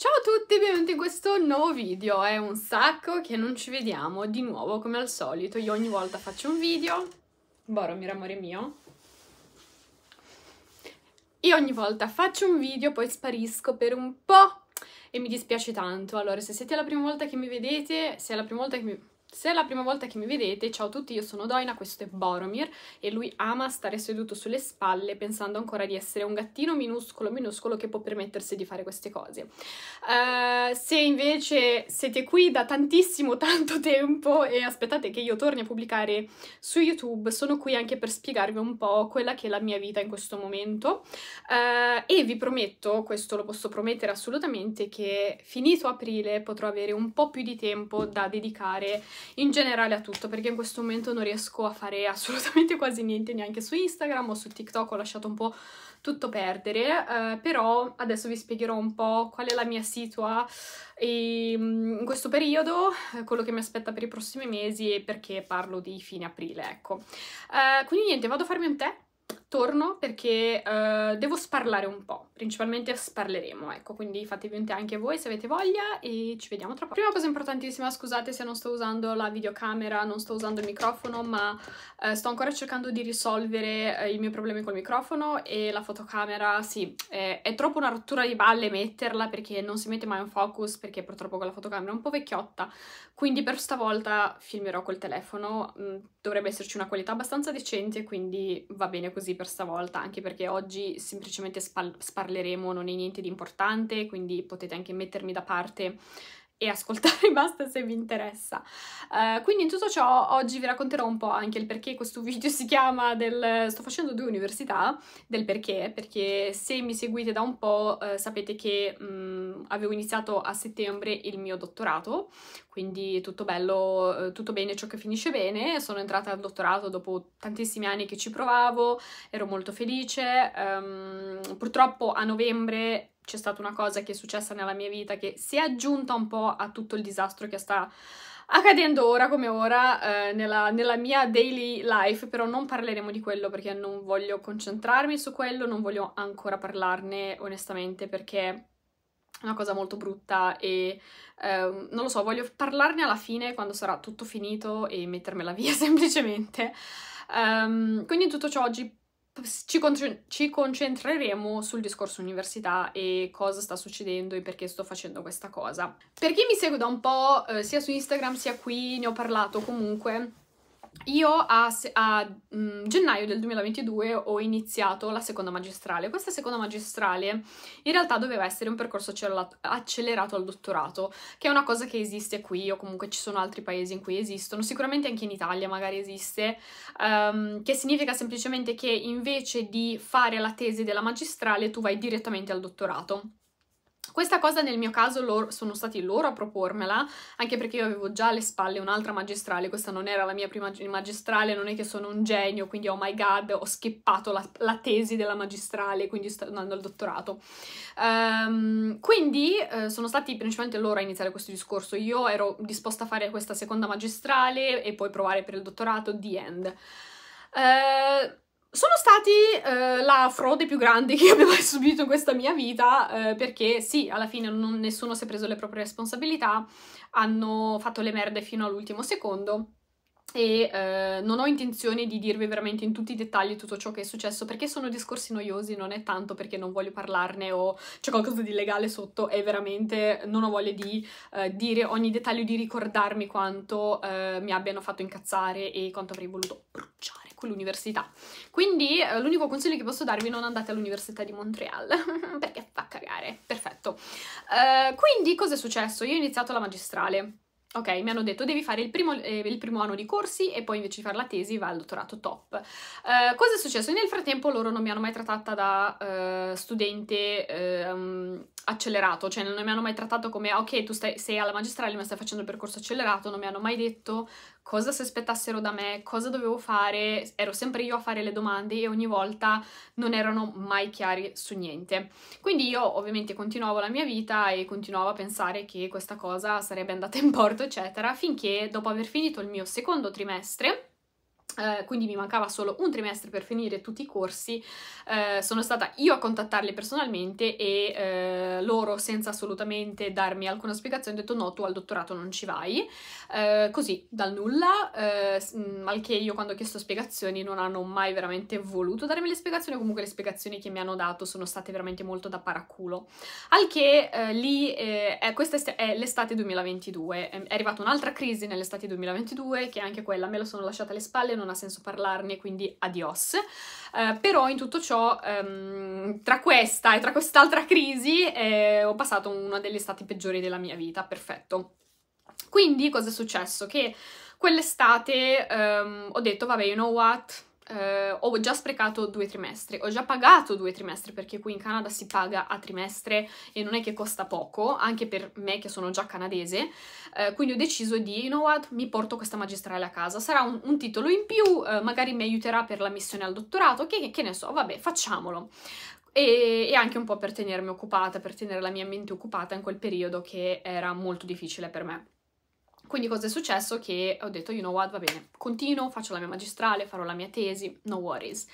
Ciao a tutti, benvenuti in questo nuovo video, è un sacco che non ci vediamo di nuovo come al solito, io ogni volta faccio un video, Boromir amore mio, io ogni volta faccio un video poi sparisco per un po' e mi dispiace tanto, allora se siete la prima volta che mi vedete, se è la prima volta che mi se è la prima volta che mi vedete, ciao a tutti, io sono Doina, questo è Boromir e lui ama stare seduto sulle spalle pensando ancora di essere un gattino minuscolo, minuscolo che può permettersi di fare queste cose. Uh, se invece siete qui da tantissimo, tanto tempo e aspettate che io torni a pubblicare su YouTube, sono qui anche per spiegarvi un po' quella che è la mia vita in questo momento uh, e vi prometto, questo lo posso promettere assolutamente, che finito aprile potrò avere un po' più di tempo da dedicare in generale a tutto, perché in questo momento non riesco a fare assolutamente quasi niente neanche su Instagram o su TikTok, ho lasciato un po' tutto perdere, eh, però adesso vi spiegherò un po' qual è la mia situa e, ehm, in questo periodo, eh, quello che mi aspetta per i prossimi mesi e perché parlo di fine aprile, ecco. Eh, quindi niente, vado a farmi un tè torno perché uh, devo sparlare un po', principalmente sparleremo, ecco, quindi fatevi un tè anche voi se avete voglia e ci vediamo tra poco. Prima cosa importantissima, scusate se non sto usando la videocamera, non sto usando il microfono, ma uh, sto ancora cercando di risolvere uh, eh, i miei problemi col microfono e la fotocamera, sì, è, è troppo una rottura di balle metterla perché non si mette mai un focus perché purtroppo con la fotocamera è un po' vecchiotta, quindi per stavolta filmerò col telefono, mm, dovrebbe esserci una qualità abbastanza decente, quindi va bene così per stavolta, anche perché oggi semplicemente spal- sparleremo, non è niente di importante, quindi potete anche mettermi da parte e ascoltare basta se vi interessa. Uh, quindi in tutto ciò oggi vi racconterò un po' anche il perché questo video si chiama del sto facendo due università, del perché, perché se mi seguite da un po' uh, sapete che um, avevo iniziato a settembre il mio dottorato, quindi tutto bello, uh, tutto bene ciò che finisce bene, sono entrata al dottorato dopo tantissimi anni che ci provavo, ero molto felice, um, purtroppo a novembre c'è stata una cosa che è successa nella mia vita che si è aggiunta un po' a tutto il disastro che sta accadendo ora come ora eh, nella, nella, mia daily life, però non parleremo di quello perché non voglio concentrarmi su quello, non voglio ancora parlarne onestamente perché è una cosa molto brutta e eh, non lo so, voglio parlarne alla fine quando sarà tutto finito e mettermela via semplicemente. Um, quindi tutto ciò oggi ci, ci, concentreremo sul discorso università e cosa sta succedendo e perché sto facendo questa cosa. Per chi mi segue da un po', eh, sia su Instagram sia qui, ne ho parlato comunque io a, a mm, gennaio del 2022 ho iniziato la seconda magistrale. Questa seconda magistrale in realtà doveva essere un percorso accelerato al dottorato, che è una cosa che esiste qui o comunque ci sono altri paesi in cui esistono, sicuramente anche in Italia magari esiste, um, che significa semplicemente che invece di fare la tesi della magistrale tu vai direttamente al dottorato. Questa cosa nel mio caso loro, sono stati loro a propormela, anche perché io avevo già alle spalle un'altra magistrale, questa non era la mia prima magistrale, non è che sono un genio, quindi oh my god, ho schippato la, la tesi della magistrale, quindi sto andando al dottorato. Um, quindi eh, sono stati principalmente loro a iniziare questo discorso, io ero disposta a fare questa seconda magistrale e poi provare per il dottorato, the end. Uh, sono stati eh, la frode più grande che abbia mai subito in questa mia vita, eh, perché sì, alla fine non, nessuno si è preso le proprie responsabilità, hanno fatto le merde fino all'ultimo secondo e eh, non ho intenzione di dirvi veramente in tutti i dettagli tutto ciò che è successo perché sono discorsi noiosi, non è tanto perché non voglio parlarne o c'è qualcosa di illegale sotto è veramente non ho voglia di eh, dire ogni dettaglio, di ricordarmi quanto eh, mi abbiano fatto incazzare e quanto avrei voluto bruciare con l'università. Quindi eh, l'unico consiglio che posso darvi è non andate all'università di Montreal, perché fa cagare, perfetto. Uh, quindi cosa è successo? Io ho iniziato la magistrale. Ok, mi hanno detto devi fare il primo, eh, il primo, anno di corsi e poi invece di fare la tesi va al dottorato top. Eh, cosa è successo? Nel frattempo loro non mi hanno mai trattata da eh, studente ehm, accelerato, cioè non mi hanno mai trattato come ok tu stai, sei alla magistrale ma stai facendo il percorso accelerato, non mi hanno mai detto cosa si aspettassero da me, cosa dovevo fare, ero sempre io a fare le domande e ogni volta non erano mai chiari su niente. Quindi io ovviamente continuavo la mia vita e continuavo a pensare che questa cosa sarebbe andata in porto, eccetera, finché dopo aver finito il mio secondo trimestre eh, quindi mi mancava solo un trimestre per finire tutti i corsi, uh, sono stata io a contattarli personalmente e uh, loro senza assolutamente darmi alcuna spiegazione hanno detto no, tu al dottorato non ci vai, così dal nulla, mm, al che io quando ho chiesto spiegazioni non hanno mai veramente voluto darmi le spiegazioni, comunque le spiegazioni che mi hanno dato sono state veramente molto da paraculo, al che lì, eh, questa è l'estate 2022, è arrivata un'altra crisi nell'estate 2022 che anche quella me la sono lasciata alle spalle, non non ha senso parlarne, quindi adios. Eh, però in tutto ciò, ehm, tra questa e tra quest'altra crisi, eh, ho passato una delle estati peggiori della mia vita, perfetto. Quindi cosa è successo? Che quell'estate ehm, ho detto, vabbè, you know what, eh, ho già sprecato due trimestri, ho già pagato due trimestri perché qui in Canada si paga a trimestre e non è che costa poco, anche per me che sono già canadese, eh, quindi ho deciso di, you know what, mi porto questa magistrale a casa, sarà un, un titolo in più, eh, magari mi aiuterà per la missione al dottorato, che, che ne so, vabbè, facciamolo e, anche un po' per tenermi occupata, per tenere la mia mente occupata in quel periodo che era molto difficile per me. Quindi cosa è successo? Che ho detto, you know what, va bene, continuo, faccio la mia magistrale, farò la mia tesi, no worries.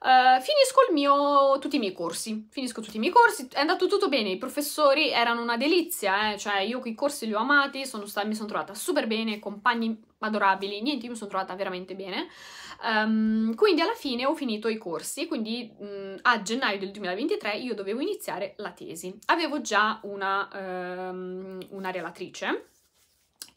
Uh, finisco mio, tutti i miei corsi, finisco tutti i miei corsi, è andato tutto bene, i professori erano una delizia, eh? cioè io quei corsi li ho amati, sono mi sono trovata super bene, compagni adorabili, niente, mi sono trovata veramente bene. Um, quindi alla fine ho finito i corsi, quindi mh, mm, a gennaio del 2023 io dovevo iniziare la tesi. Avevo già una, um, una relatrice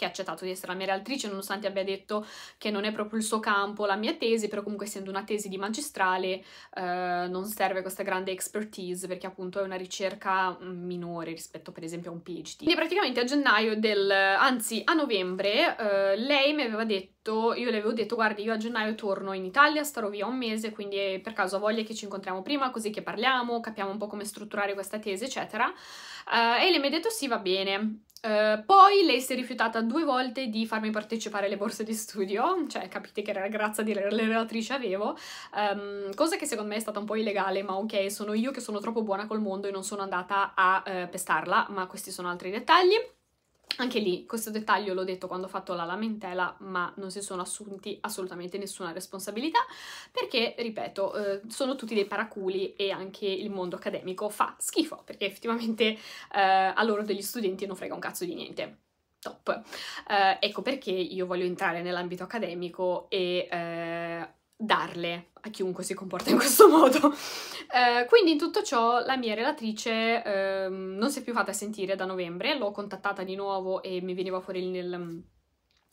che ha accettato di essere la mia realtrice nonostante abbia detto che non è proprio il suo campo la mia tesi, però comunque essendo una tesi di magistrale eh, non serve questa grande expertise perché appunto è una ricerca mm, minore rispetto per esempio a un PhD. Quindi praticamente a gennaio del, anzi a novembre, eh, lei mi aveva detto io le avevo detto guardi io a gennaio torno in Italia, starò via un mese, quindi per caso ha voglia che ci incontriamo prima così che parliamo, capiamo un po' come strutturare questa tesi eccetera uh, e lei mi ha detto sì va bene eh, poi lei si è rifiutata due volte di farmi partecipare alle borse di studio, cioè capite che era la grazia di re- relatrice avevo, um, cosa che secondo me è stata un po' illegale, ma ok, sono io che sono troppo buona col mondo e non sono andata a uh, pestarla, ma questi sono altri dettagli. Anche lì, questo dettaglio l'ho detto quando ho fatto la lamentela, ma non si sono assunti assolutamente nessuna responsabilità, perché, ripeto, eh, sono tutti dei paraculi e anche il mondo accademico fa schifo, perché effettivamente eh, a loro degli studenti non frega un cazzo di niente. Top. Eh, ecco perché io voglio entrare nell'ambito accademico e eh, darle a chiunque si comporta in questo modo. Eh, quindi in tutto ciò la mia relatrice eh, non si è più fatta sentire da novembre, l'ho contattata di nuovo e mi veniva fuori nel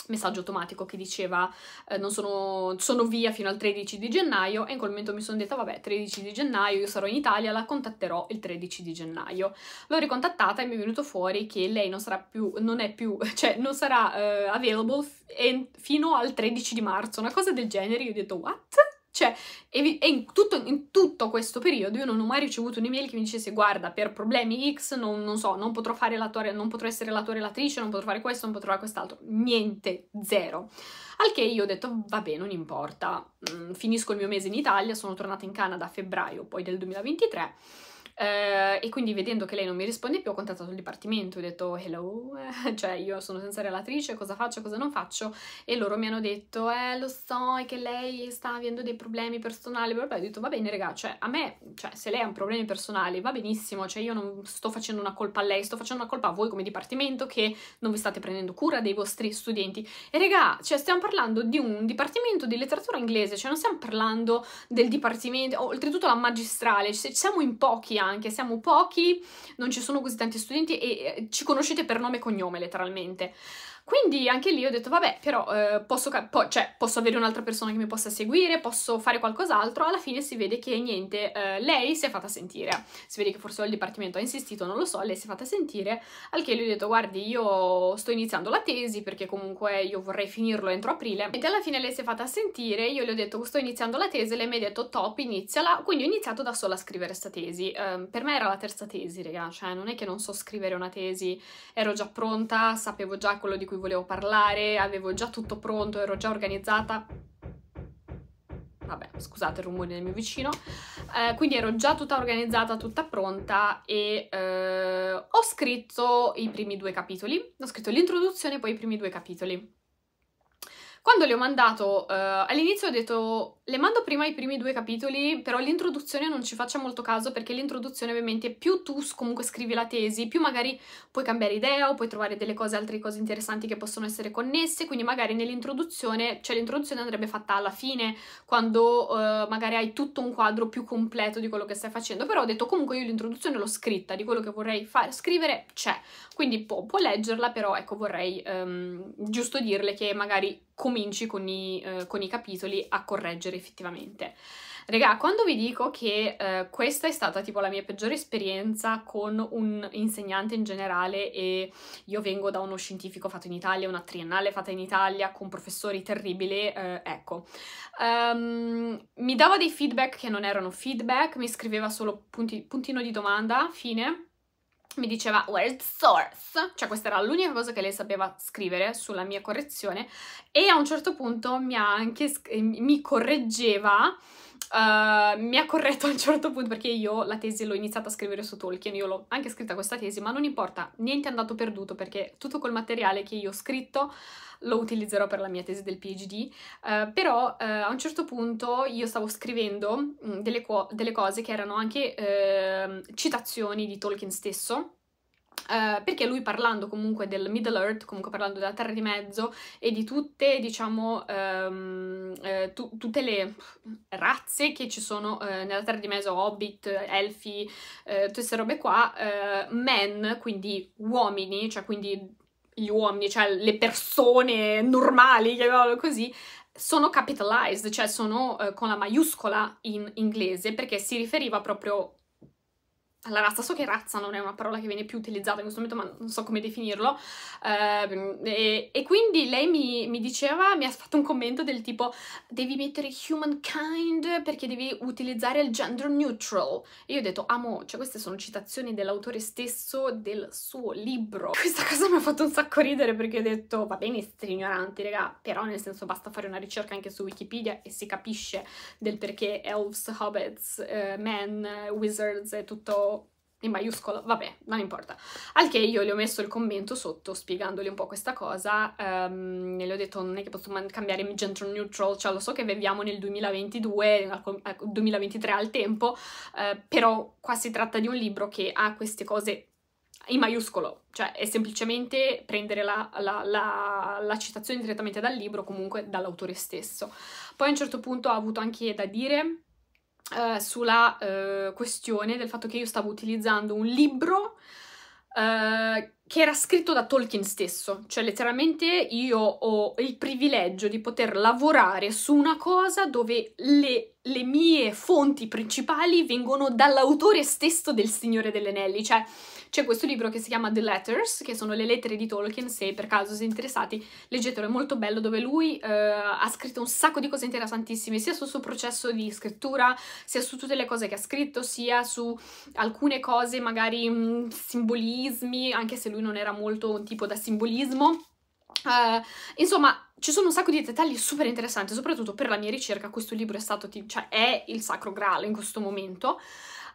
messaggio automatico che diceva eh, non sono, sono, via fino al 13 di gennaio e in quel momento mi sono detta vabbè 13 di gennaio io sarò in Italia, la contatterò il 13 di gennaio. L'ho ricontattata e mi è venuto fuori che lei non sarà più, non è più, cioè non sarà uh, available fino al 13 di marzo, una cosa del genere, io ho detto what? Cioè, e, in tutto, in, tutto, questo periodo io non ho mai ricevuto un'email che mi dicesse guarda, per problemi X non, non so, non potrò, tua, non potrò essere la tua relatrice, non potrò fare questo, non potrò fare quest'altro. Niente, zero. Al che io ho detto vabbè, non importa, mm, finisco il mio mese in Italia, sono tornata in Canada a febbraio poi del 2023 eh, e quindi vedendo che lei non mi risponde più ho contattato il dipartimento, ho detto hello, eh, cioè io sono senza relatrice, cosa faccio, cosa non faccio e loro mi hanno detto eh lo so è che lei sta avendo dei problemi personali, bla ho detto va bene raga, cioè a me, cioè se lei ha problemi personali va benissimo, cioè io non sto facendo una colpa a lei, sto facendo una colpa a voi come dipartimento che non vi state prendendo cura dei vostri studenti e raga, cioè stiamo parlando di un dipartimento di letteratura inglese, cioè non stiamo parlando del dipartimento, oltretutto la magistrale, siamo in pochi anni anche, siamo pochi, non ci sono così tanti studenti e eh, ci conoscete per nome e cognome letteralmente. Quindi anche lì ho detto, vabbè, però eh, posso, po cioè, posso, avere un'altra persona che mi possa seguire, posso fare qualcos'altro. Alla fine si vede che niente, eh, lei si è fatta sentire. Si vede che forse il dipartimento ha insistito, non lo so, lei si è fatta sentire. Al che gli ho detto, guardi, io sto iniziando la tesi perché comunque io vorrei finirlo entro aprile. E alla fine lei si è fatta sentire, io le ho detto, sto iniziando la tesi, lei mi ha detto, top, iniziala. Quindi ho iniziato da sola a scrivere questa tesi. Eh, per me era la terza tesi, raga, cioè non è che non so scrivere una tesi, ero già pronta, sapevo già quello di cui cui volevo parlare, avevo già tutto pronto, ero già organizzata. Vabbè, scusate il rumore del mio vicino. Eh, quindi ero già tutta organizzata, tutta pronta e eh, ho scritto i primi due capitoli. Ho scritto l'introduzione e poi i primi due capitoli. Quando le ho mandato, eh, all'inizio ho detto le mando prima i primi due capitoli, però l'introduzione non ci faccia molto caso perché l'introduzione ovviamente più tu comunque scrivi la tesi, più magari puoi cambiare idea o puoi trovare delle cose, altre cose interessanti che possono essere connesse, quindi magari nell'introduzione, cioè l'introduzione andrebbe fatta alla fine, quando eh, magari hai tutto un quadro più completo di quello che stai facendo, però ho detto comunque io l'introduzione l'ho scritta, di quello che vorrei far, scrivere c'è, quindi può, può, leggerla, però ecco vorrei ehm, giusto dirle che magari cominci con i, eh, con i capitoli a correggere effettivamente. Regà, quando vi dico che eh, questa è stata tipo la mia peggiore esperienza con un insegnante in generale e io vengo da uno scientifico fatto in Italia, una triennale fatta in Italia con professori terribili, eh, ecco, um, mi dava dei feedback che non erano feedback, mi scriveva solo punti, puntino di domanda, fine mi diceva where's source, cioè questa era l'unica cosa che lei sapeva scrivere sulla mia correzione e a un certo punto mi, anche, mi correggeva Uh, mi ha corretto a un certo punto perché io la tesi l'ho iniziata a scrivere su Tolkien, io l'ho anche scritta questa tesi, ma non importa, niente è andato perduto perché tutto quel materiale che io ho scritto lo utilizzerò per la mia tesi del PhD, uh, ehm, però uh, a un certo punto io stavo scrivendo mh, delle, delle, cose che erano anche uh, citazioni di Tolkien stesso, eh, perché lui parlando comunque del Middle Earth, comunque parlando della Terra di Mezzo e di tutte, diciamo, um, eh, tu, tutte le razze che ci sono eh, nella Terra di Mezzo, Hobbit, Elfi, eh, tutte queste robe qua, eh, men, quindi uomini, cioè quindi gli uomini, cioè le persone normali, chiamiamolo così, sono capitalized, cioè sono eh, con la maiuscola in inglese perché si riferiva proprio la razza, so che razza non è una parola che viene più utilizzata in questo momento, ma non so come definirlo, eh, e, e, quindi lei mi, mi, diceva, mi ha fatto un commento del tipo devi mettere humankind perché devi utilizzare il gender neutral, e io ho detto amo, cioè queste sono citazioni dell'autore stesso del suo libro, questa cosa mi ha fatto un sacco ridere perché ho detto va bene siete ignoranti raga, però nel senso basta fare una ricerca anche su Wikipedia e si capisce del perché elves, hobbits, eh, men, wizards e tutto in maiuscolo, vabbè, non importa. Al che io le ho messo il commento sotto spiegandogli un po' questa cosa, um, e le ho detto non è che posso cambiare gender neutral, cioè lo so che viviamo nel 2022, 2023 al tempo, uh, però qua si tratta di un libro che ha queste cose in maiuscolo, cioè è semplicemente prendere la, la, la, la citazione direttamente dal libro, comunque dall'autore stesso. Poi a un certo punto ha avuto anche da dire eh, sulla eh, questione del fatto che io stavo utilizzando un libro eh, che era scritto da Tolkien stesso, cioè letteralmente io ho il privilegio di poter lavorare su una cosa dove le, le mie fonti principali vengono dall'autore stesso del Signore delle Anelli, cioè c'è questo libro che si chiama The Letters, che sono le lettere di Tolkien, se per caso siete interessati leggetelo, è molto bello, dove lui eh, ha scritto un sacco di cose interessantissime, sia sul suo processo di scrittura, sia su tutte le cose che ha scritto, sia su alcune cose, magari mh, mm, simbolismi, anche se lui non era molto un tipo da simbolismo. Uh, insomma, ci sono un sacco di dettagli super interessanti, soprattutto per la mia ricerca. Questo libro è stato, cioè, è il sacro graal in questo momento.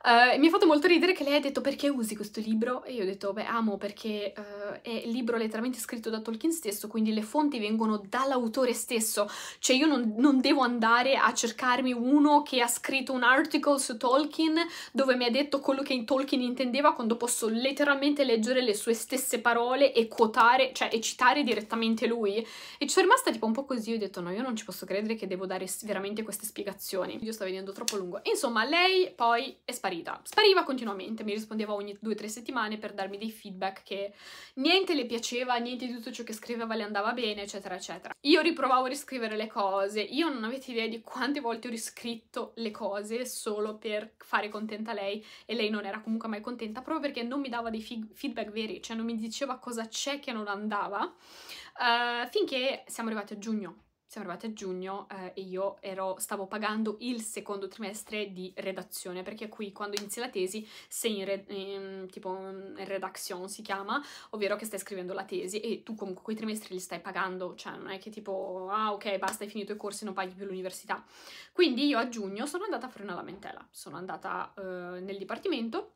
Uh, mi ha fatto molto ridere che lei ha detto perché usi questo libro e io ho detto beh amo perché uh, è libro letteralmente scritto da Tolkien stesso quindi le fonti vengono dall'autore stesso cioè io non, non, devo andare a cercarmi uno che ha scritto un article su Tolkien dove mi ha detto quello che Tolkien intendeva quando posso letteralmente leggere le sue stesse parole e quotare cioè e citare direttamente lui e ci sono rimasta tipo un po' così ho detto no io non ci posso credere che devo dare veramente queste spiegazioni io video sta venendo troppo lungo insomma lei poi è sparita sparita. Spariva continuamente, mi rispondeva ogni due o tre settimane per darmi dei feedback che niente le piaceva, niente di tutto ciò che scriveva le andava bene, eccetera, eccetera. Io riprovavo a riscrivere le cose, io non avete idea di quante volte ho riscritto le cose solo per fare contenta lei e lei non era comunque mai contenta proprio perché non mi dava dei feedback veri, cioè non mi diceva cosa c'è che non andava, uh, finché siamo arrivati a giugno siamo arrivati a giugno eh, e io ero, stavo pagando il secondo trimestre di redazione, perché qui quando inizi la tesi sei in, re, in, tipo in redaction si chiama, ovvero che stai scrivendo la tesi e tu comunque quei trimestri li stai pagando, cioè non è che tipo ah ok basta hai finito i corsi non paghi più l'università. Quindi io a giugno sono andata a fare una lamentela, sono andata eh, nel dipartimento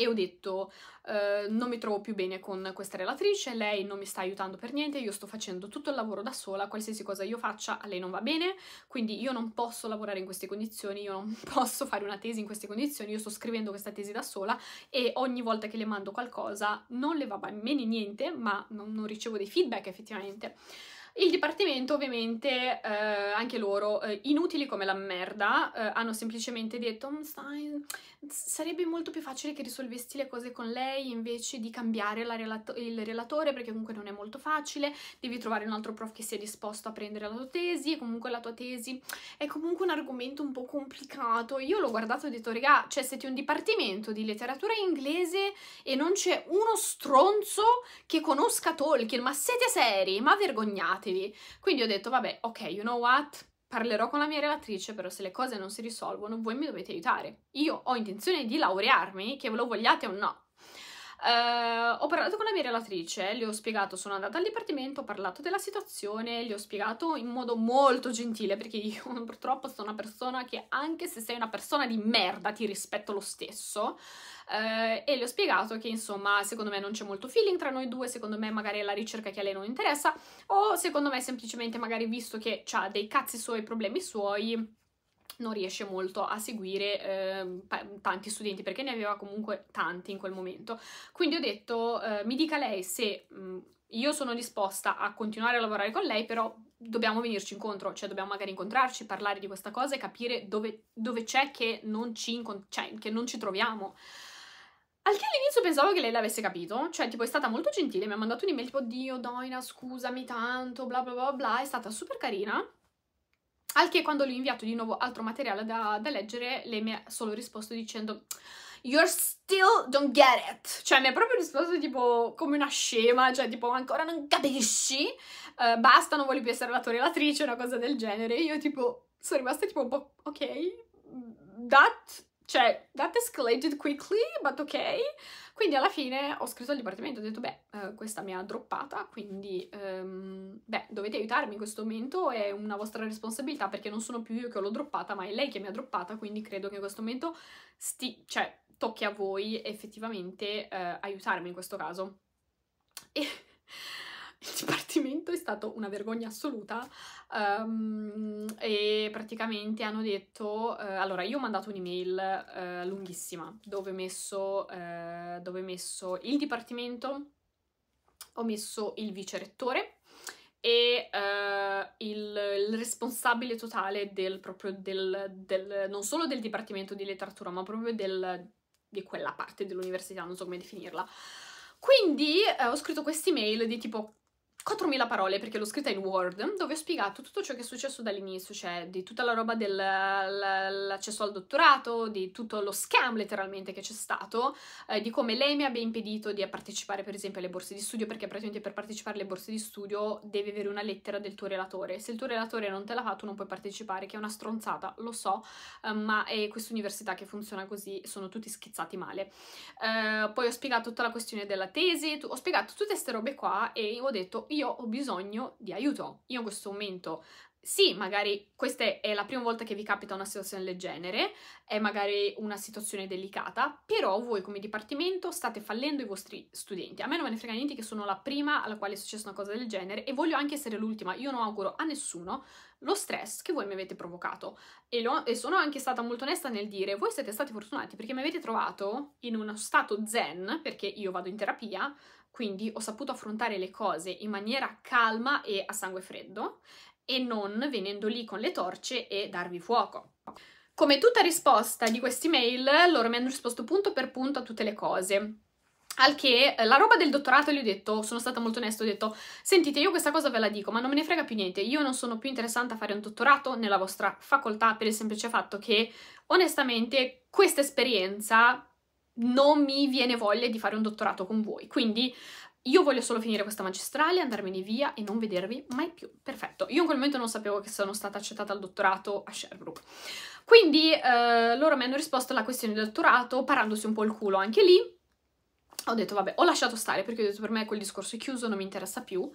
e ho detto eh, non mi trovo più bene con questa relatrice, lei non mi sta aiutando per niente, io sto facendo tutto il lavoro da sola, qualsiasi cosa io faccia a lei non va bene, quindi io non posso lavorare in queste condizioni, io non posso fare una tesi in queste condizioni, io sto scrivendo questa tesi da sola e ogni volta che le mando qualcosa non le va bene niente, ma non, non ricevo dei feedback effettivamente. Il dipartimento ovviamente, eh, anche loro, eh, inutili come la merda, eh, hanno semplicemente detto mm, sai, sarebbe molto più facile che risolvessi le cose con lei invece di cambiare relato il relatore perché comunque non è molto facile, devi trovare un altro prof che sia disposto a prendere la tua tesi e comunque la tua tesi è comunque un argomento un po' complicato. Io l'ho guardato e ho detto regà, cioè siete un dipartimento di letteratura inglese e non c'è uno stronzo che conosca Tolkien, ma siete seri, ma vergognate motivi. Quindi ho detto, vabbè, ok, you know what? Parlerò con la mia relatrice, però se le cose non si risolvono, voi mi dovete aiutare. Io ho intenzione di laurearmi, che lo vogliate o no. Eh, ho parlato con la mia relatrice, le ho spiegato, sono andata al dipartimento, ho parlato della situazione, le ho spiegato in modo molto gentile perché io purtroppo sono una persona che anche se sei una persona di merda ti rispetto lo stesso. Uh, e le ho spiegato che insomma secondo me non c'è molto feeling tra noi due, secondo me magari è la ricerca che a lei non interessa o secondo me semplicemente magari visto che ha dei cazzi suoi, problemi suoi, non riesce molto a seguire eh, tanti studenti perché ne aveva comunque tanti in quel momento. Quindi ho detto, eh, mi dica lei se mh, mm, io sono disposta a continuare a lavorare con lei, però dobbiamo venirci incontro, cioè dobbiamo magari incontrarci, parlare di questa cosa e capire dove, dove c'è che, cioè, che non ci troviamo. Al che all'inizio pensavo che lei l'avesse capito, cioè tipo è stata molto gentile, mi ha mandato un'email tipo Dio, Doina, scusami tanto, bla bla bla bla, è stata super carina, al che quando gli ho inviato di nuovo altro materiale da, da leggere, lei mi ha solo risposto dicendo You're still don't get it. Cioè, mi ha proprio risposto tipo come una scema, cioè tipo ancora non capisci, uh, basta, non voglio più essere la tua relatrice, una cosa del genere. Io tipo sono rimasta tipo un po' ok, mm, that cioè, that escalated quickly, but ok. Quindi alla fine ho scritto al dipartimento, ho detto, beh, eh, questa mi ha droppata, quindi, ehm, beh, dovete aiutarmi in questo momento, è una vostra responsabilità, perché non sono più io che l'ho droppata, ma è lei che mi ha droppata, quindi credo che in questo momento sti, cioè, tocchi a voi effettivamente eh, aiutarmi in questo caso. E il dipartimento è stato una vergogna assoluta um, e praticamente hanno detto, uh, allora io ho mandato un'email uh, lunghissima dove ho, messo, uh, dove messo il dipartimento, ho messo il vicerettore e uh, il, il, responsabile totale del, proprio del, del, non solo del dipartimento di letteratura, ma proprio del, di quella parte dell'università, non so come definirla. Quindi uh, ho scritto questa email di tipo 4.000 parole perché l'ho scritta in Word, dove ho spiegato tutto ciò che è successo dall'inizio, cioè di tutta la roba dell'accesso al dottorato, di tutto lo scam letteralmente che c'è stato, eh, di come lei mi abbia impedito di partecipare per esempio alle borse di studio, perché praticamente per partecipare alle borse di studio devi avere una lettera del tuo relatore. Se il tuo relatore non te la fa tu non puoi partecipare, che è una stronzata, lo so, eh, ma è questa università che funziona così, sono tutti schizzati male. Eh, poi ho spiegato tutta la questione della tesi, ho spiegato tutte queste robe qua e ho detto io io ho bisogno di aiuto. Io in questo momento sì, magari questa è la prima volta che vi capita una situazione del genere, è magari una situazione delicata, però voi come dipartimento state fallendo i vostri studenti. A me non me ne frega niente che sono la prima alla quale è successa una cosa del genere e voglio anche essere l'ultima. Io non auguro a nessuno lo stress che voi mi avete provocato e, lo, e sono anche stata molto onesta nel dire voi siete stati fortunati perché mi avete trovato in uno stato zen, perché io vado in terapia, quindi ho saputo affrontare le cose in maniera calma e a sangue freddo e non venendo lì con le torce e darvi fuoco. Come tutta risposta di questi mail, loro mi hanno risposto punto per punto a tutte le cose. Al che eh, la roba del dottorato gli ho detto, sono stata molto onesta, ho detto sentite io questa cosa ve la dico ma non me ne frega più niente, io non sono più interessante a fare un dottorato nella vostra facoltà per il semplice fatto che onestamente questa esperienza non mi viene voglia di fare un dottorato con voi, quindi io voglio solo finire questa magistrale, andarmene via e non vedervi mai più. Perfetto. Io in quel momento non sapevo che sono stata accettata al dottorato a Sherbrooke. Quindi eh, loro mi hanno risposto alla questione del dottorato parandosi un po' il culo anche lì. Ho detto vabbè, ho lasciato stare perché ho detto per me quel discorso è chiuso, non mi interessa più.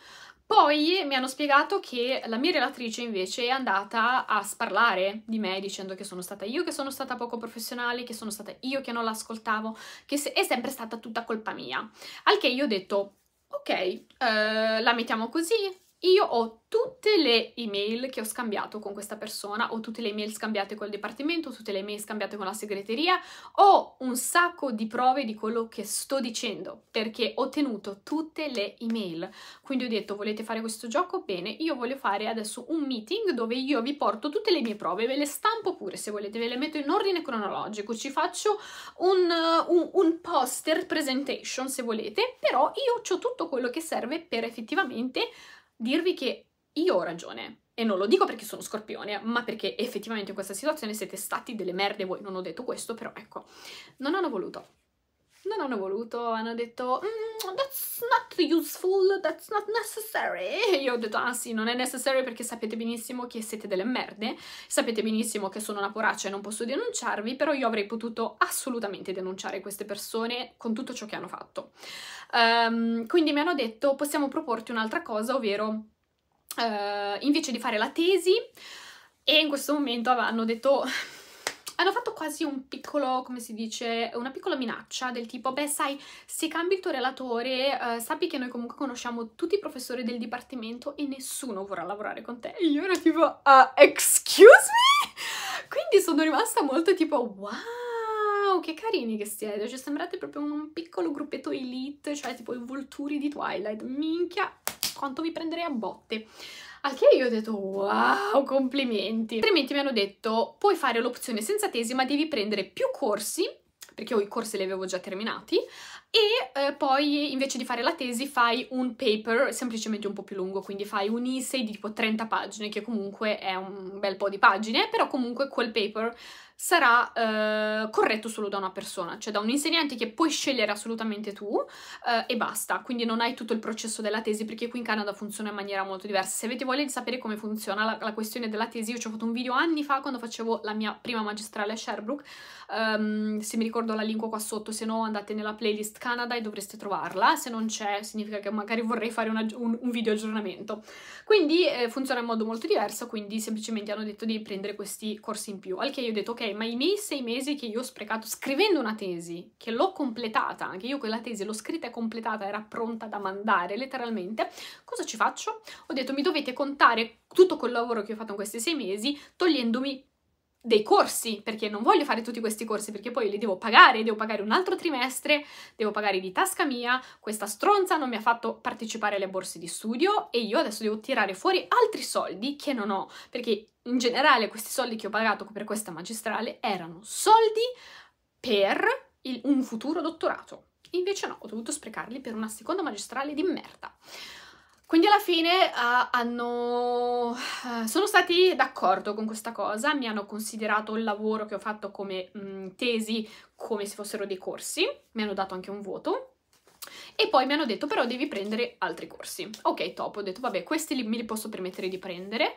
Poi mi hanno spiegato che la mia relatrice invece è andata a sparlare di me dicendo che sono stata io che sono stata poco professionale, che sono stata io che non l'ascoltavo, che è sempre stata tutta colpa mia. Al che io ho detto ok, eh, la mettiamo così, io ho tutte le email che ho scambiato con questa persona, ho tutte le email scambiate col dipartimento, tutte le email scambiate con la segreteria, ho un sacco di prove di quello che sto dicendo, perché ho tenuto tutte le email. Quindi ho detto, volete fare questo gioco? Bene, io voglio fare adesso un meeting dove io vi porto tutte le mie prove, ve le stampo pure se volete, ve le metto in ordine cronologico, ci faccio un, un, un poster presentation se volete, però io ho tutto quello che serve per effettivamente dirvi che io ho ragione. E non lo dico perché sono scorpione, ma perché effettivamente in questa situazione siete stati delle merde voi. Non ho detto questo, però ecco, non hanno voluto non hanno voluto, hanno detto mm, that's not useful, that's not necessary. E Io ho detto ah sì, non è necessario perché sapete benissimo che siete delle merde, sapete benissimo che sono una poraccia e non posso denunciarvi, però io avrei potuto assolutamente denunciare queste persone con tutto ciò che hanno fatto. Um, quindi mi hanno detto possiamo proporti un'altra cosa, ovvero uh, invece di fare la tesi e in questo momento hanno detto hanno fatto quasi un piccolo, come si dice, una piccola minaccia del tipo, beh sai, se cambi il tuo relatore, eh, sappi che noi comunque conosciamo tutti i professori del dipartimento e nessuno vorrà lavorare con te. E io ero tipo, uh, excuse me? Quindi sono rimasta molto tipo, wow! che carini che siete, cioè sembrate proprio un piccolo gruppetto elite, cioè tipo i volturi di Twilight, minchia, quanto vi prenderei a botte. Al che io ho detto wow, complimenti. Altrimenti mi hanno detto puoi fare l'opzione senza tesi ma devi prendere più corsi perché io i corsi li avevo già terminati, e eh, poi invece di fare la tesi fai un paper semplicemente un po' più lungo, quindi fai un essay di tipo 30 pagine, che comunque è un bel po' di pagine, però comunque quel paper sarà eh, corretto solo da una persona, cioè da un insegnante che puoi scegliere assolutamente tu eh, e basta, quindi non hai tutto il processo della tesi perché qui in Canada funziona in maniera molto diversa. Se avete voglia di sapere come funziona la, la questione della tesi, io ci ho fatto un video anni fa quando facevo la mia prima magistrale a Sherbrooke, um, se mi ricordo la link qua sotto, se no andate nella playlist Canada e dovreste trovarla, se non c'è significa che magari vorrei fare una, un, un, video aggiornamento. Quindi eh, funziona in modo molto diverso, quindi semplicemente hanno detto di prendere questi corsi in più, al che io ho detto ok, ma i miei sei mesi che io ho sprecato scrivendo una tesi, che l'ho completata, anche io quella tesi l'ho scritta e completata, era pronta da mandare letteralmente, cosa ci faccio? Ho detto mi dovete contare tutto quel lavoro che ho fatto in questi sei mesi, togliendomi dei corsi, perché non voglio fare tutti questi corsi, perché poi li devo pagare, devo pagare un altro trimestre, devo pagare di tasca mia, questa stronza non mi ha fatto partecipare alle borse di studio e io adesso devo tirare fuori altri soldi che non ho, perché in generale questi soldi che ho pagato per questa magistrale erano soldi per il, un futuro dottorato. Invece no, ho dovuto sprecarli per una seconda magistrale di merda. Quindi alla fine uh, hanno, uh, sono stati d'accordo con questa cosa, mi hanno considerato il lavoro che ho fatto come mh, mm, tesi come se fossero dei corsi, mi hanno dato anche un voto e poi mi hanno detto però devi prendere altri corsi. Ok, top, ho detto vabbè questi li, me li posso permettere di prendere.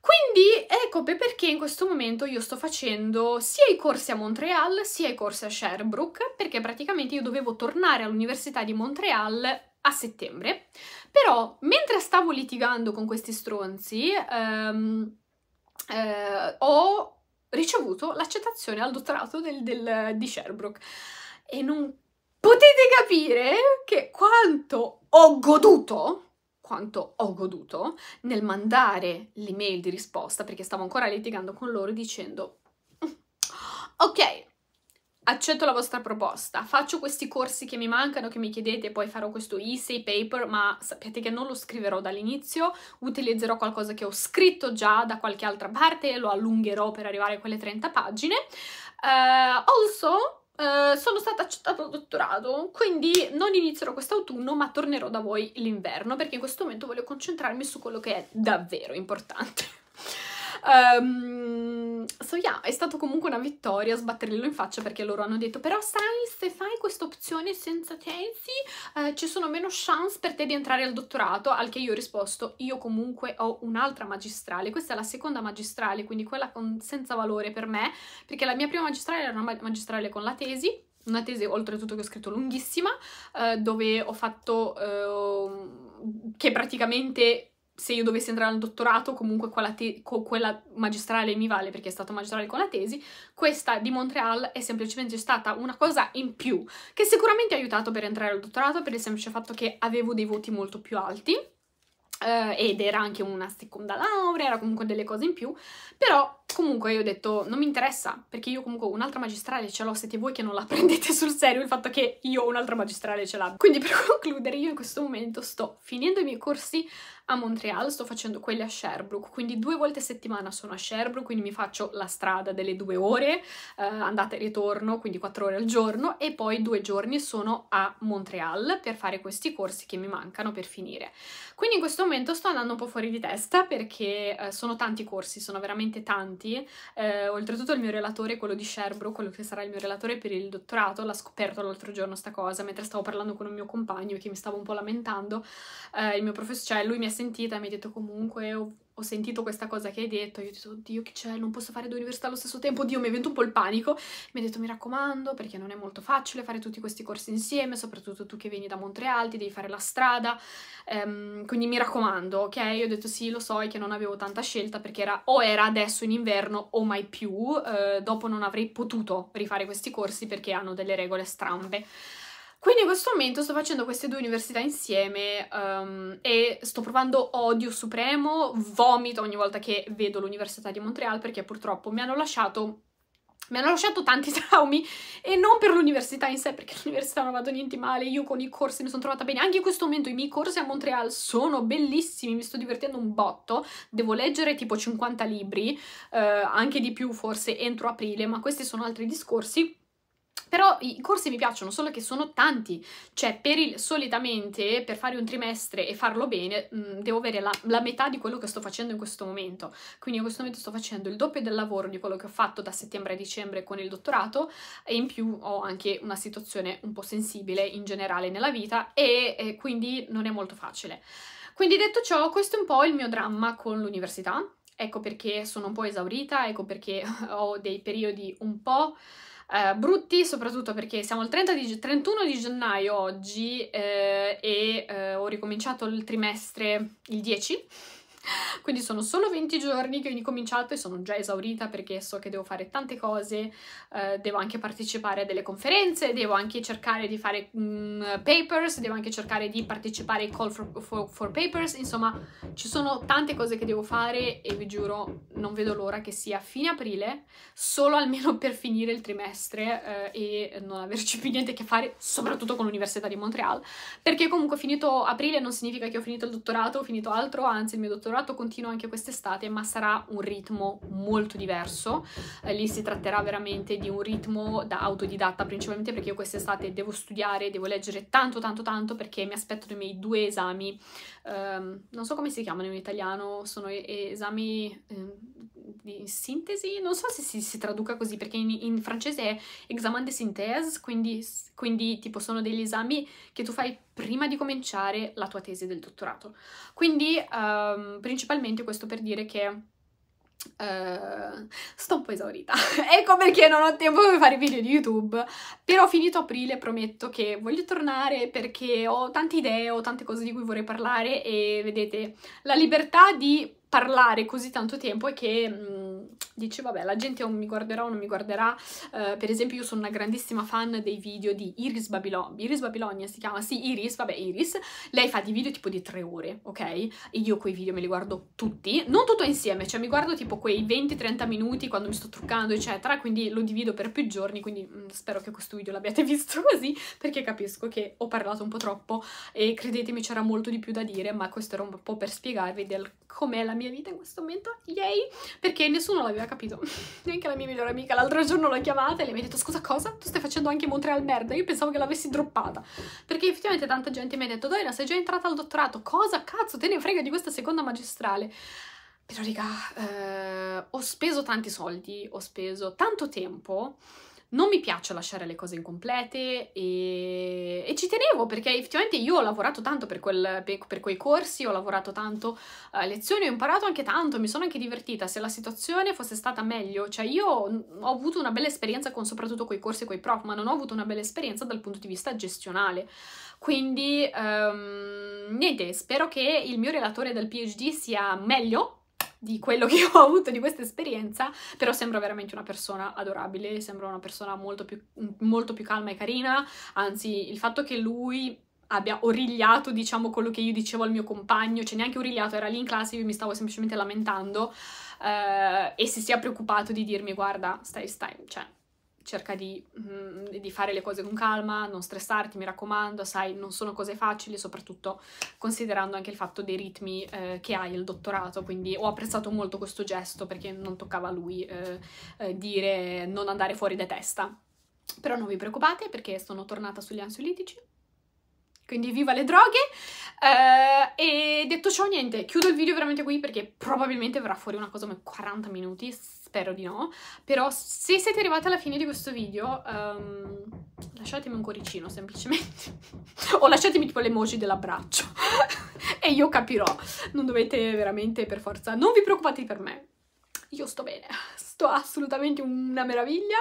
Quindi ecco perché in questo momento io sto facendo sia i corsi a Montreal sia i corsi a Sherbrooke, perché praticamente io dovevo tornare all'Università di Montreal a settembre, però mentre stavo litigando con questi stronzi ehm, eh, ho ricevuto l'accettazione al dottorato del, del, di Sherbrooke e non potete capire che quanto ho goduto quanto ho goduto nel mandare l'email di risposta perché stavo ancora litigando con loro dicendo mm, ok accetto la vostra proposta, faccio questi corsi che mi mancano, che mi chiedete, poi farò questo essay paper, ma sappiate che non lo scriverò dall'inizio, utilizzerò qualcosa che ho scritto già da qualche altra parte e lo allungherò per arrivare a quelle 30 pagine. Uh, also, Uh, sono stata accettata al dottorato, quindi non inizierò quest'autunno, ma tornerò da voi l'inverno, perché in questo momento voglio concentrarmi su quello che è davvero importante. Um, so yeah, è stato comunque una vittoria sbatterglielo in faccia perché loro hanno detto però sai se fai questa opzione senza tesi eh, ci sono meno chance per te di entrare al dottorato al che io ho risposto io comunque ho un'altra magistrale, questa è la seconda magistrale quindi quella con, senza valore per me perché la mia prima magistrale era una magistrale con la tesi una tesi oltretutto che ho scritto lunghissima eh, dove ho fatto eh, che praticamente se io dovessi entrare al dottorato, comunque quella, te- quella, magistrale mi vale perché è stata magistrale con la tesi, questa di Montreal è semplicemente stata una cosa in più, che sicuramente ha aiutato per entrare al dottorato per il semplice fatto che avevo dei voti molto più alti, eh, ed era anche una seconda laurea, era comunque delle cose in più, però Comunque io ho detto non mi interessa perché io comunque un'altra magistrale ce l'ho, siete voi che non la prendete sul serio il fatto che io un'altra magistrale ce l'abbia. Quindi per concludere io in questo momento sto finendo i miei corsi a Montreal, sto facendo quelli a Sherbrooke, quindi due volte a settimana sono a Sherbrooke, quindi mi faccio la strada delle due ore, eh, andata e ritorno, quindi quattro ore al giorno e poi due giorni sono a Montreal per fare questi corsi che mi mancano per finire. Quindi in questo momento sto andando un po' fuori di testa perché eh, sono tanti corsi, sono veramente tanti importanti. Eh, oltretutto il mio relatore, quello di Sherbro, quello che sarà il mio relatore per il dottorato, l'ha scoperto l'altro giorno sta cosa, mentre stavo parlando con un mio compagno che mi stava un po' lamentando, eh, il mio professore, cioè lui mi ha sentita e mi ha detto comunque ho sentito questa cosa che hai detto, io ho detto, oddio che c'è, non posso fare due università allo stesso tempo, oddio mi è venuto un po' il panico, mi ha detto mi raccomando perché non è molto facile fare tutti questi corsi insieme, soprattutto tu che vieni da Montreal, ti devi fare la strada, um, quindi mi raccomando, ok? Io ho detto sì, lo so, è che non avevo tanta scelta perché era o era adesso in inverno o mai più, uh, dopo non avrei potuto rifare questi corsi perché hanno delle regole strambe. Quindi in questo momento sto facendo queste due università insieme um, e sto provando odio supremo, vomito ogni volta che vedo l'università di Montreal perché purtroppo mi hanno lasciato mi hanno lasciato tanti traumi e non per l'università in sé, perché l'università non vado niente male, io con i corsi mi sono trovata bene, anche in questo momento i miei corsi a Montreal sono bellissimi, mi sto divertendo un botto, devo leggere tipo 50 libri, eh, anche di più forse entro aprile, ma questi sono altri discorsi. Però i corsi mi piacciono, solo che sono tanti, cioè per il, solitamente per fare un trimestre e farlo bene mh, mm, devo avere la, la, metà di quello che sto facendo in questo momento, quindi in questo momento sto facendo il doppio del lavoro di quello che ho fatto da settembre a dicembre con il dottorato e in più ho anche una situazione un po' sensibile in generale nella vita e, e quindi non è molto facile. Quindi detto ciò, questo è un po' il mio dramma con l'università, ecco perché sono un po' esaurita, ecco perché ho dei periodi un po' eh, brutti, soprattutto perché siamo il 30 di, 31 di gennaio oggi eh, e eh, ho ricominciato il trimestre il 10 Quindi sono solo 20 giorni che ho incominciato e sono già esaurita perché so che devo fare tante cose, eh, devo anche partecipare a delle conferenze, devo anche cercare di fare mh, mm, papers, devo anche cercare di partecipare ai call for, for, for papers, insomma ci sono tante cose che devo fare e vi giuro non vedo l'ora che sia fine aprile, solo almeno per finire il trimestre eh, e non averci più niente a che fare, soprattutto con l'Università di Montreal, perché comunque finito aprile non significa che ho finito il dottorato, ho finito altro, anzi il mio dottorato progetto continuo anche quest'estate, ma sarà un ritmo molto diverso. Eh, lì si tratterà veramente di un ritmo da autodidatta, principalmente perché io quest'estate devo studiare, devo leggere tanto, tanto, tanto perché mi aspettano i miei due esami um, non so come si chiamano in italiano, sono esami eh, di sintesi, non so se si, si traduca così perché in, in, francese è examen de synthèse, quindi, quindi tipo sono degli esami che tu fai prima di cominciare la tua tesi del dottorato. Quindi um, principalmente questo per dire che Uh, sto un po' esaurita ecco perché non ho tempo per fare video di youtube però finito aprile prometto che voglio tornare perché ho tante idee ho tante cose di cui vorrei parlare e vedete la libertà di parlare così tanto tempo è che mh, mm, dice vabbè la gente o mi guarderà o non mi guarderà uh, per esempio io sono una grandissima fan dei video di Iris Babilonia Iris Babilonia si chiama? Sì Iris, vabbè Iris lei fa dei video tipo di tre ore ok? E io quei video me li guardo tutti non tutto insieme, cioè mi guardo tipo quei 20-30 minuti quando mi sto truccando eccetera quindi lo divido per più giorni quindi mh, mm, spero che questo video l'abbiate visto così perché capisco che ho parlato un po' troppo e credetemi c'era molto di più da dire ma questo era un po' per spiegarvi del com'è la mia vita in questo momento yay! Perché nessuno lo l'aveva capito. Neanche la mia migliore amica l'altro giorno l'ho chiamata e le mi ha detto scusa cosa? Tu stai facendo anche Montreal merda? Io pensavo che l'avessi droppata. Perché effettivamente tanta gente mi ha detto Doina sei già entrata al dottorato, cosa cazzo te ne frega di questa seconda magistrale? Però raga, eh, ho speso tanti soldi, ho speso tanto tempo non mi piace lasciare le cose incomplete e, e ci tenevo perché effettivamente io ho lavorato tanto per, quel, per, quei corsi, ho lavorato tanto a eh, lezioni, ho imparato anche tanto, mi sono anche divertita. Se la situazione fosse stata meglio, cioè io ho avuto una bella esperienza con soprattutto quei corsi e quei prof, ma non ho avuto una bella esperienza dal punto di vista gestionale. Quindi, um, niente, spero che il mio relatore del PhD sia meglio di quello che ho avuto di questa esperienza, però sembra veramente una persona adorabile, sembra una persona molto più, molto più calma e carina, anzi il fatto che lui abbia origliato, diciamo, quello che io dicevo al mio compagno, cioè neanche origliato, era lì in classe, io mi stavo semplicemente lamentando eh, e si sia preoccupato di dirmi guarda, stai, stai, cioè cerca di, mh, mm, di, fare le cose con calma, non stressarti, mi raccomando, sai, non sono cose facili, soprattutto considerando anche il fatto dei ritmi eh, che hai il dottorato, quindi ho apprezzato molto questo gesto perché non toccava a lui eh, eh, dire non andare fuori da testa. Però non vi preoccupate perché sono tornata sugli ansiolitici, quindi viva le droghe! Eh, e detto ciò, niente, chiudo il video veramente qui perché probabilmente verrà fuori una cosa come 40 minuti, spero di no, però se siete arrivati alla fine di questo video, um, lasciatemi un cuoricino semplicemente, o lasciatemi tipo l'emoji dell'abbraccio, e io capirò, non dovete veramente per forza, non vi preoccupate per me, io sto bene, sto assolutamente una meraviglia,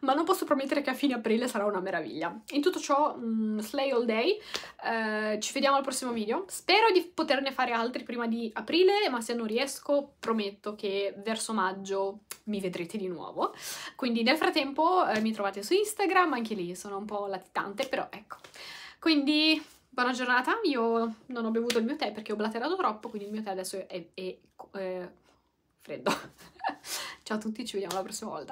ma non posso promettere che a fine aprile sarà una meraviglia. In tutto ciò, um, slay all day, uh, ci vediamo al prossimo video. Spero di poterne fare altri prima di aprile, ma se non riesco prometto che verso maggio mi vedrete di nuovo. Quindi nel frattempo uh, mi trovate su Instagram, anche lì sono un po' latitante, però ecco. Quindi buona giornata, io non ho bevuto il mio tè perché ho blatterato troppo, quindi il mio tè adesso è, è, è, eh, è freddo. Ciao a tutti, ci vediamo la prossima volta.